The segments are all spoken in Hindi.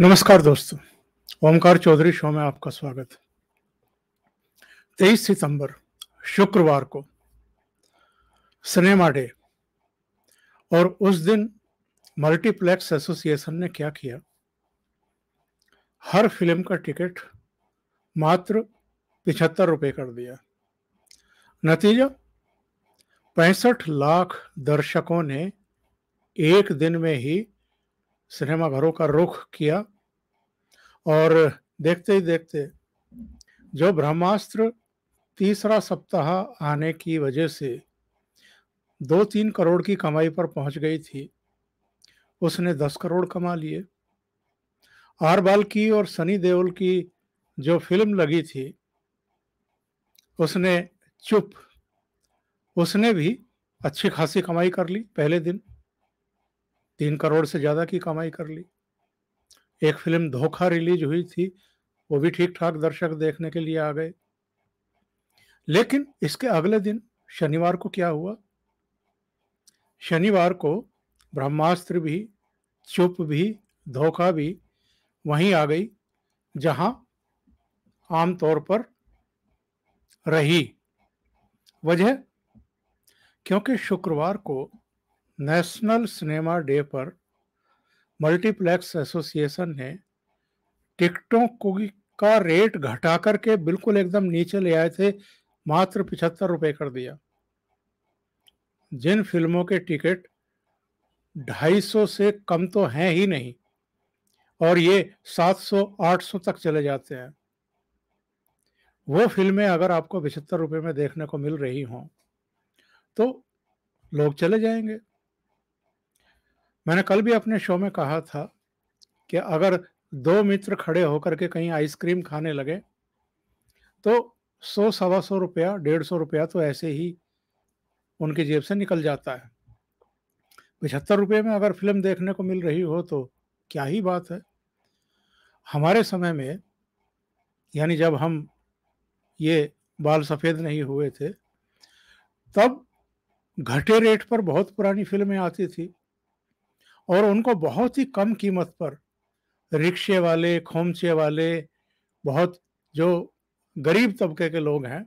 नमस्कार दोस्तों ओमकार चौधरी शो में आपका स्वागत तेईस सितंबर शुक्रवार को सिनेमा डे और उस दिन मल्टीप्लेक्स एसोसिएशन ने क्या किया हर फिल्म का टिकट मात्र पिछहत्तर रुपये कर दिया नतीजा पैंसठ लाख दर्शकों ने एक दिन में ही सिनेमाघरों का रुख किया और देखते ही देखते जो ब्रह्मास्त्र तीसरा सप्ताह आने की वजह से दो तीन करोड़ की कमाई पर पहुंच गई थी उसने दस करोड़ कमा लिए आर बाल की और सनी देओल की जो फिल्म लगी थी उसने चुप उसने भी अच्छी खासी कमाई कर ली पहले दिन तीन करोड़ से ज़्यादा की कमाई कर ली एक फिल्म धोखा रिलीज हुई थी वो भी ठीक ठाक दर्शक देखने के लिए आ गए लेकिन इसके अगले दिन शनिवार को क्या हुआ शनिवार को ब्रह्मास्त्र भी चुप भी धोखा भी वहीं आ गई जहां आमतौर पर रही वजह क्योंकि शुक्रवार को नेशनल सिनेमा डे पर मल्टीप्लेक्स एसोसिएशन ने टिकटों को का रेट घटा करके बिल्कुल एकदम नीचे ले आए थे मात्र पिछहत्तर रुपए कर दिया जिन फिल्मों के टिकट ढाई सौ से कम तो हैं ही नहीं और ये सात सौ आठ सौ तक चले जाते हैं वो फिल्में अगर आपको पिछहत्तर रुपये में देखने को मिल रही हों तो लोग चले जाएंगे मैंने कल भी अपने शो में कहा था कि अगर दो मित्र खड़े होकर के कहीं आइसक्रीम खाने लगे तो सौ सवा सौ रुपया डेढ़ सौ रुपया तो ऐसे ही उनके जेब से निकल जाता है पचहत्तर रुपये में अगर फिल्म देखने को मिल रही हो तो क्या ही बात है हमारे समय में यानी जब हम ये बाल सफ़ेद नहीं हुए थे तब घटे रेट पर बहुत पुरानी फिल्में आती थी और उनको बहुत ही कम कीमत पर रिक्शे वाले खोमचे वाले बहुत जो गरीब तबके के लोग हैं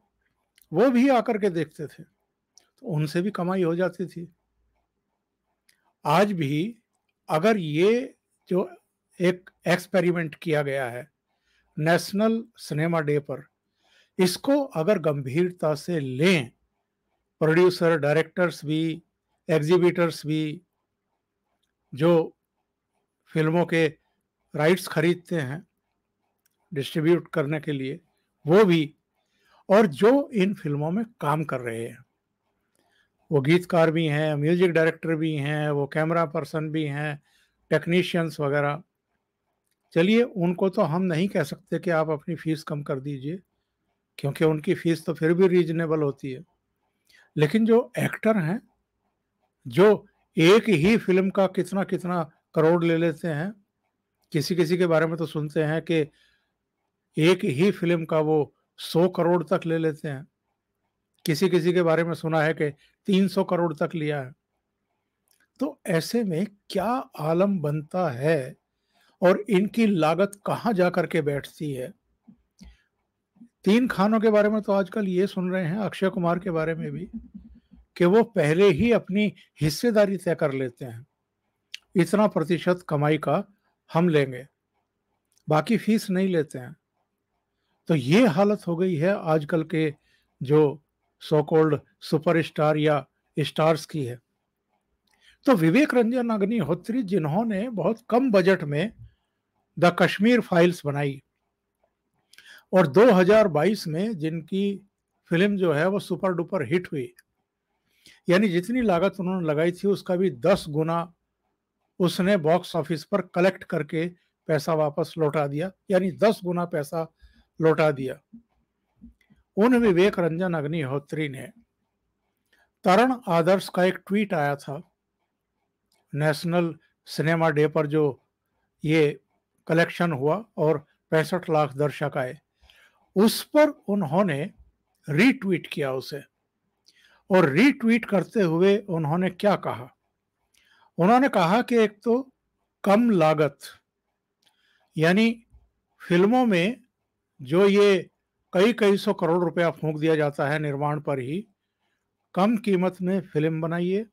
वो भी आकर के देखते थे तो उनसे भी कमाई हो जाती थी आज भी अगर ये जो एक एक्सपेरिमेंट किया गया है नेशनल सिनेमा डे पर इसको अगर गंभीरता से लें प्रोड्यूसर डायरेक्टर्स भी एग्जीबिटर्स भी जो फिल्मों के राइट्स खरीदते हैं डिस्ट्रीब्यूट करने के लिए वो भी और जो इन फिल्मों में काम कर रहे हैं वो गीतकार भी हैं म्यूजिक डायरेक्टर भी हैं वो कैमरा पर्सन भी हैं टेक्नीशियंस वगैरह चलिए उनको तो हम नहीं कह सकते कि आप अपनी फ़ीस कम कर दीजिए क्योंकि उनकी फ़ीस तो फिर भी रीजनेबल होती है लेकिन जो एक्टर हैं जो एक ही फिल्म का कितना कितना करोड़ ले लेते हैं किसी किसी के बारे में तो सुनते हैं कि एक ही फिल्म का वो सौ करोड़ तक ले लेते हैं किसी किसी के बारे में सुना है कि तीन सौ करोड़ तक लिया है तो ऐसे में क्या आलम बनता है और इनकी लागत कहाँ जा करके बैठती है तीन खानों के बारे में तो आजकल ये सुन रहे हैं अक्षय कुमार के बारे में भी कि वो पहले ही अपनी हिस्सेदारी तय कर लेते हैं इतना प्रतिशत कमाई का हम लेंगे बाकी फीस नहीं लेते हैं तो ये हालत हो गई है आजकल के जो सो कोल्ड सुपर स्टार या स्टार्स की है तो विवेक रंजन अग्निहोत्री जिन्होंने बहुत कम बजट में द कश्मीर फाइल्स बनाई और 2022 में जिनकी फिल्म जो है वो सुपर डुपर हिट हुई यानी जितनी लागत उन्होंने लगाई थी उसका भी दस गुना उसने बॉक्स ऑफिस पर कलेक्ट करके पैसा वापस लौटा दिया यानी दस गुना पैसा लौटा दिया उन विवेक रंजन अग्निहोत्री ने तरण आदर्श का एक ट्वीट आया था नेशनल सिनेमा डे पर जो ये कलेक्शन हुआ और पैंसठ लाख दर्शक आए उस पर उन्होंने रीट्वीट किया उसे और रीट्वीट करते हुए उन्होंने क्या कहा उन्होंने कहा कि एक तो कम लागत यानी फिल्मों में जो ये कई कई सौ करोड़ रुपया फूंक दिया जाता है निर्माण पर ही कम कीमत में फिल्म बनाइए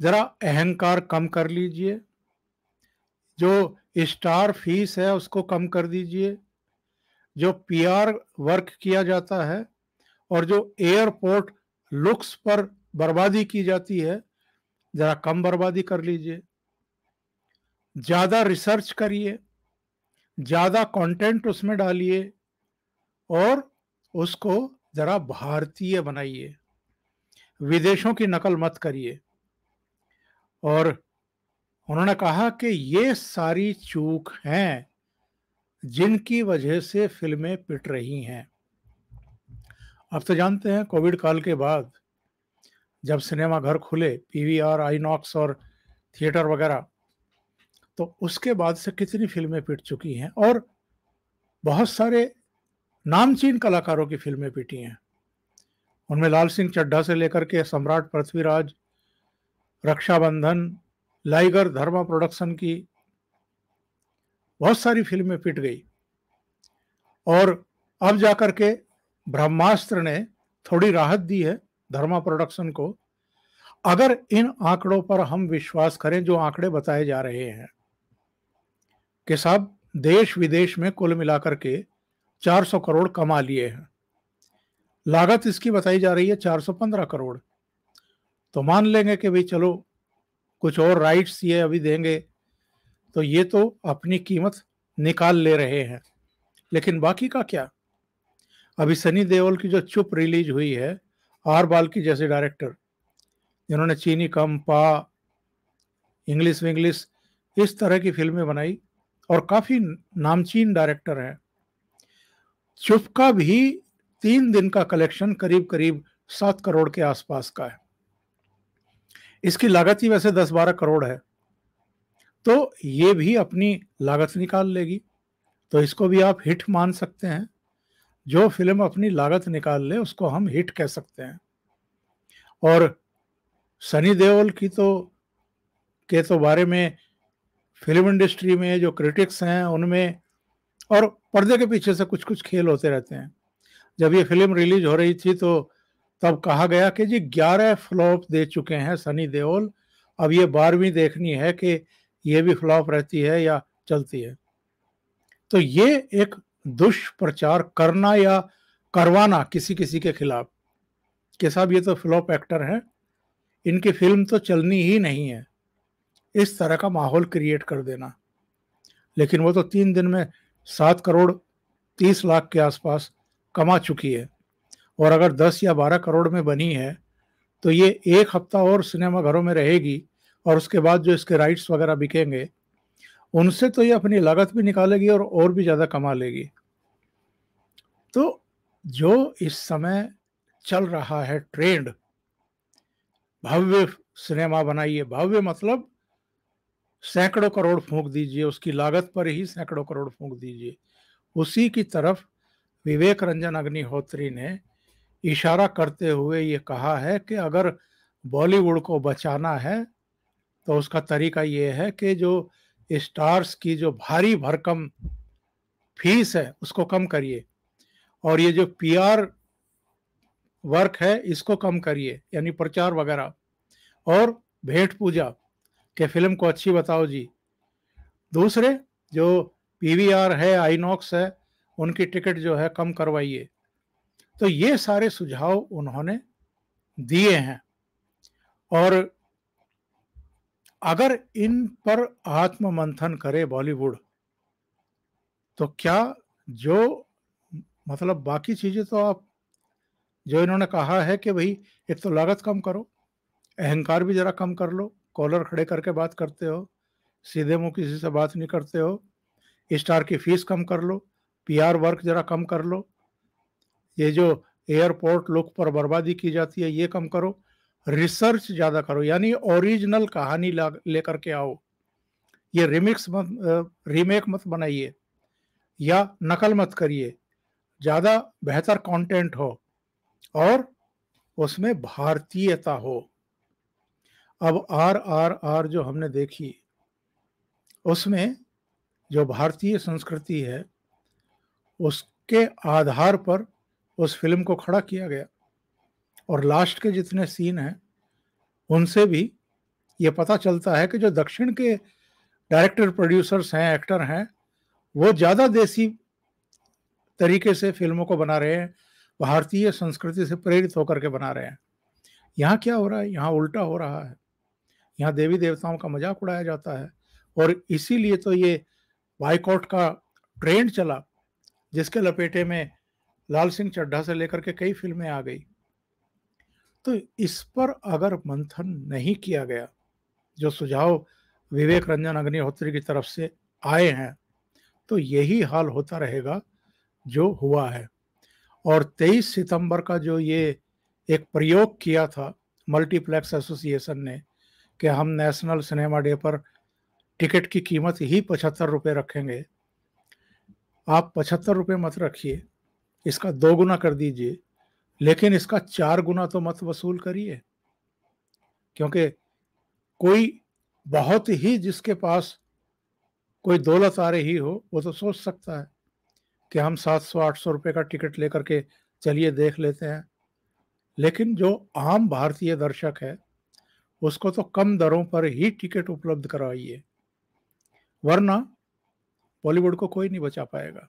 ज़रा अहंकार कम कर लीजिए जो स्टार फीस है उसको कम कर दीजिए जो पीआर वर्क किया जाता है और जो एयरपोर्ट लुक्स पर बर्बादी की जाती है ज़रा कम बर्बादी कर लीजिए ज़्यादा रिसर्च करिए ज़्यादा कंटेंट उसमें डालिए और उसको ज़रा भारतीय बनाइए विदेशों की नकल मत करिए और उन्होंने कहा कि ये सारी चूक हैं जिनकी वजह से फिल्में पिट रही हैं आप तो जानते हैं कोविड काल के बाद जब सिनेमा घर खुले पीवीआर आईनॉक्स और थिएटर वगैरह तो उसके बाद से कितनी फिल्में पिट चुकी हैं और बहुत सारे नामचीन कलाकारों की फिल्में पिटी हैं उनमें लाल सिंह चड्ढा से लेकर के सम्राट पृथ्वीराज रक्षाबंधन लाइगर धर्मा प्रोडक्शन की बहुत सारी फिल्में पिट गई और अब जाकर के ब्रह्मास्त्र ने थोड़ी राहत दी है धर्मा प्रोडक्शन को अगर इन आंकड़ों पर हम विश्वास करें जो आंकड़े बताए जा रहे हैं कि सब देश विदेश में कुल मिलाकर के 400 करोड़ कमा लिए हैं लागत इसकी बताई जा रही है 415 करोड़ तो मान लेंगे कि भाई चलो कुछ और राइट्स ये अभी देंगे तो ये तो अपनी कीमत निकाल ले रहे हैं लेकिन बाकी का क्या अभी सनी देओल की जो चुप रिलीज हुई है आर बाल की जैसे डायरेक्टर जिन्होंने चीनी कम पा इंग्लिश विंग्लिश इस तरह की फिल्में बनाई और काफ़ी नामचीन डायरेक्टर हैं चुप का भी तीन दिन का कलेक्शन करीब करीब सात करोड़ के आसपास का है इसकी लागत ही वैसे दस बारह करोड़ है तो ये भी अपनी लागत निकाल लेगी तो इसको भी आप हिट मान सकते हैं जो फिल्म अपनी लागत निकाल ले उसको हम हिट कह सकते हैं और सनी देओल की तो के तो बारे में फिल्म इंडस्ट्री में जो क्रिटिक्स हैं उनमें और पर्दे के पीछे से कुछ कुछ खेल होते रहते हैं जब ये फिल्म रिलीज हो रही थी तो तब कहा गया कि जी ग्यारह फ्लॉप दे चुके हैं सनी देओल अब ये बारहवीं देखनी है कि ये भी फ्लॉप रहती है या चलती है तो ये एक दुष्प्रचार करना या करवाना किसी किसी के खिलाफ कि साहब ये तो फ्लॉप एक्टर हैं इनकी फिल्म तो चलनी ही नहीं है इस तरह का माहौल क्रिएट कर देना लेकिन वो तो तीन दिन में सात करोड़ तीस लाख के आसपास कमा चुकी है और अगर दस या बारह करोड़ में बनी है तो ये एक हफ्ता और सिनेमाघरों में रहेगी और उसके बाद जो इसके राइट्स वगैरह बिकेंगे उनसे तो ये अपनी लागत भी निकालेगी और और भी ज़्यादा कमा लेगी तो जो इस समय चल रहा है ट्रेंड भव्य सिनेमा बनाइए भव्य मतलब सैकड़ों करोड़ फूंक दीजिए उसकी लागत पर ही सैकड़ों करोड़ फूंक दीजिए उसी की तरफ विवेक रंजन अग्निहोत्री ने इशारा करते हुए ये कहा है कि अगर बॉलीवुड को बचाना है तो उसका तरीका ये है कि जो स्टार्स की जो भारी भरकम फीस है उसको कम करिए और ये जो पीआर वर्क है इसको कम करिए यानी प्रचार वगैरह और भेंट पूजा के फिल्म को अच्छी बताओ जी दूसरे जो पीवीआर है आईनॉक्स है उनकी टिकट जो है कम करवाइए तो ये सारे सुझाव उन्होंने दिए हैं और अगर इन पर आत्ममंथन करे बॉलीवुड तो क्या जो मतलब बाकी चीजें तो आप जो इन्होंने कहा है कि भाई एक तो लागत कम करो अहंकार भी जरा कम कर लो कॉलर खड़े करके बात करते हो सीधे मुंह किसी से बात नहीं करते हो स्टार की फीस कम कर लो पीआर वर्क जरा कम कर लो ये जो एयरपोर्ट लुक पर बर्बादी की जाती है ये कम करो रिसर्च ज़्यादा करो यानी ओरिजिनल कहानी लेकर के आओ ये रिमिक्स मत रीमेक मत बनाइए या नकल मत करिए ज़्यादा बेहतर कंटेंट हो और उसमें भारतीयता हो अब आर आर आर जो हमने देखी उसमें जो भारतीय संस्कृति है उसके आधार पर उस फिल्म को खड़ा किया गया और लास्ट के जितने सीन हैं उनसे भी ये पता चलता है कि जो दक्षिण के डायरेक्टर प्रोड्यूसर्स हैं एक्टर हैं वो ज़्यादा देसी तरीके से फिल्मों को बना रहे हैं भारतीय संस्कृति से प्रेरित होकर के बना रहे हैं यहाँ क्या हो रहा है यहाँ उल्टा हो रहा है यहाँ देवी देवताओं का मजाक उड़ाया जाता है और इसीलिए तो ये बाइकआउट का ट्रेंड चला जिसके लपेटे में लाल सिंह चड्ढा से लेकर के कई फिल्में आ गई तो इस पर अगर मंथन नहीं किया गया जो सुझाव विवेक रंजन अग्निहोत्री की तरफ से आए हैं तो यही हाल होता रहेगा जो हुआ है और 23 सितंबर का जो ये एक प्रयोग किया था मल्टीप्लेक्स एसोसिएशन ने कि हम नेशनल सिनेमा डे पर टिकट की कीमत ही पचहत्तर रुपये रखेंगे आप पचहत्तर रुपये मत रखिए इसका दोगुना कर दीजिए लेकिन इसका चार गुना तो मत वसूल करिए क्योंकि कोई बहुत ही जिसके पास कोई दौलत आ रही हो वो तो सोच सकता है कि हम सात सौ आठ सौ रुपये का टिकट लेकर के चलिए देख लेते हैं लेकिन जो आम भारतीय दर्शक है उसको तो कम दरों पर ही टिकट उपलब्ध करवाइए वरना बॉलीवुड को कोई नहीं बचा पाएगा